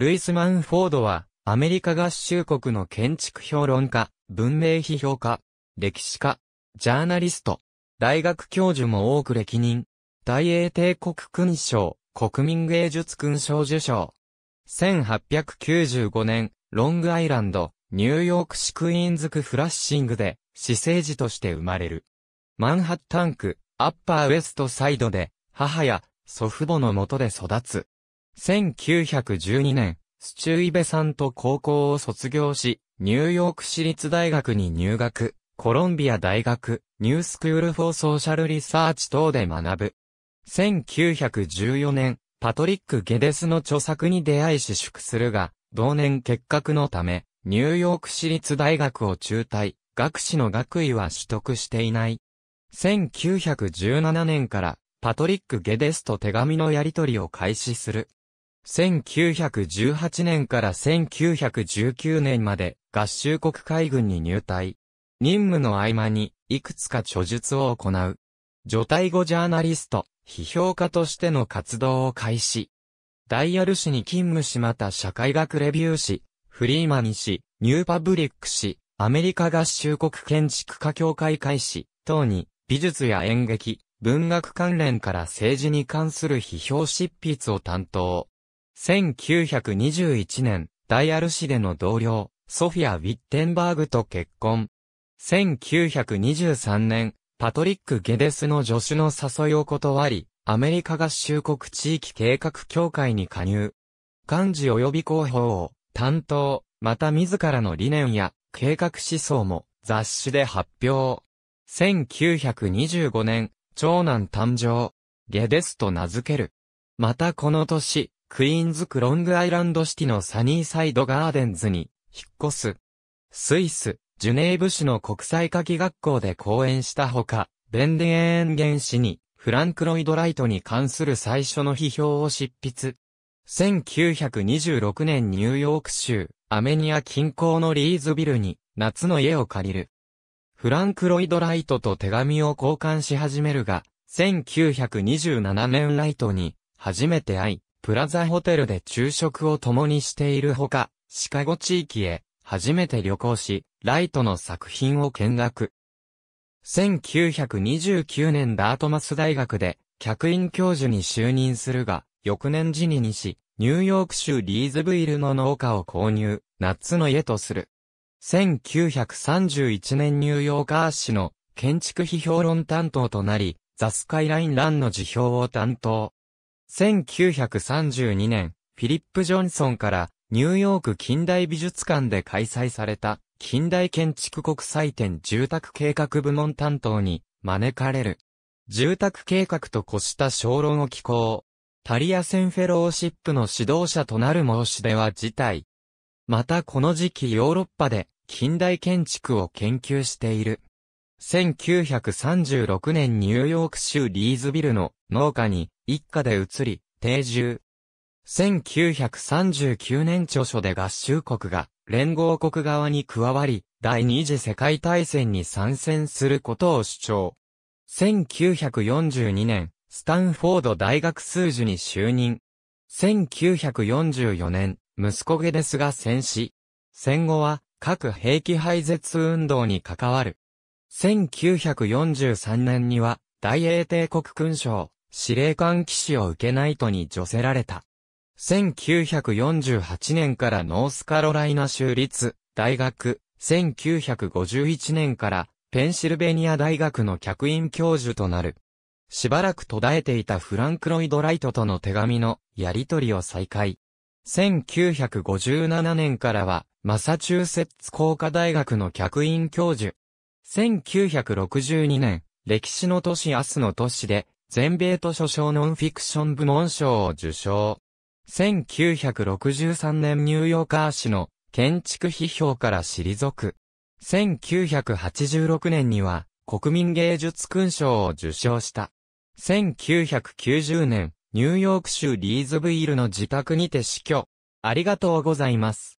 ルイス・マンフォードは、アメリカ合衆国の建築評論家、文明批評家、歴史家、ジャーナリスト、大学教授も多く歴任、大英帝国勲章、国民芸術勲章受章。1895年、ロングアイランド、ニューヨーク市クイーンズ区フラッシングで、私生児として生まれる。マンハッタン区、アッパーウェストサイドで、母や祖父母のもとで育つ。1912年、スチュイベさんと高校を卒業し、ニューヨーク市立大学に入学、コロンビア大学、ニュースクールフォーソーシャルリサーチ等で学ぶ。1914年、パトリック・ゲデスの著作に出会い私縮するが、同年結核のため、ニューヨーク市立大学を中退、学士の学位は取得していない。1917年から、パトリック・ゲデスと手紙のやり取りを開始する。1918年から1919年まで合衆国海軍に入隊。任務の合間にいくつか著述を行う。除隊後ジャーナリスト、批評家としての活動を開始。ダイヤル市に勤務しまた社会学レビュー誌、フリーマニ誌、ニューパブリック誌、アメリカ合衆国建築家協会開始等に美術や演劇、文学関連から政治に関する批評執筆を担当。1921年、ダイアル市での同僚、ソフィア・ウィッテンバーグと結婚。1923年、パトリック・ゲデスの助手の誘いを断り、アメリカ合衆国地域計画協会に加入。幹事及び広報を担当、また自らの理念や計画思想も雑誌で発表。1925年、長男誕生、ゲデスと名付ける。またこの年、クイーンズクロングアイランドシティのサニーサイドガーデンズに引っ越す。スイス、ジュネーブ市の国際科技学校で講演したほか、ベンデエーン原氏にフランク・ロイド・ライトに関する最初の批評を執筆。1926年ニューヨーク州、アメニア近郊のリーズビルに夏の家を借りる。フランク・ロイド・ライトと手紙を交換し始めるが、1927年ライトに初めて会い、プラザホテルで昼食を共にしているほか、シカゴ地域へ初めて旅行し、ライトの作品を見学。1929年ダートマス大学で客員教授に就任するが、翌年辞任し、ニューヨーク州リーズブイルの農家を購入、夏の家とする。1931年ニューヨーカー市の建築批評論担当となり、ザスカイラインランの辞表を担当。1932年、フィリップ・ジョンソンからニューヨーク近代美術館で開催された近代建築国際展住宅計画部門担当に招かれる。住宅計画と越した小論を寄稿。タリアセンフェローシップの指導者となる申し出は辞退。またこの時期ヨーロッパで近代建築を研究している。1936年ニューヨーク州リーズビルの農家に一家で移り、定住。1939年著書で合衆国が連合国側に加わり、第二次世界大戦に参戦することを主張。1942年、スタンフォード大学数字に就任。1944年、息子ゲデスが戦死。戦後は、核兵器廃絶運動に関わる。1943年には、大英帝国勲章、司令官騎士を受けないとに除せられた。1948年からノースカロライナ州立大学、1951年からペンシルベニア大学の客員教授となる。しばらく途絶えていたフランク・ロイド・ライトとの手紙のやり取りを再開。1957年からはマサチューセッツ工科大学の客員教授。1962年、歴史の都市アスの都市で全米図書賞ノンフィクション部門賞を受賞。1963年ニューヨーカー市の建築批評から退く。1986年には国民芸術勲章を受賞した。1990年、ニューヨーク州リーズブイルの自宅にて死去。ありがとうございます。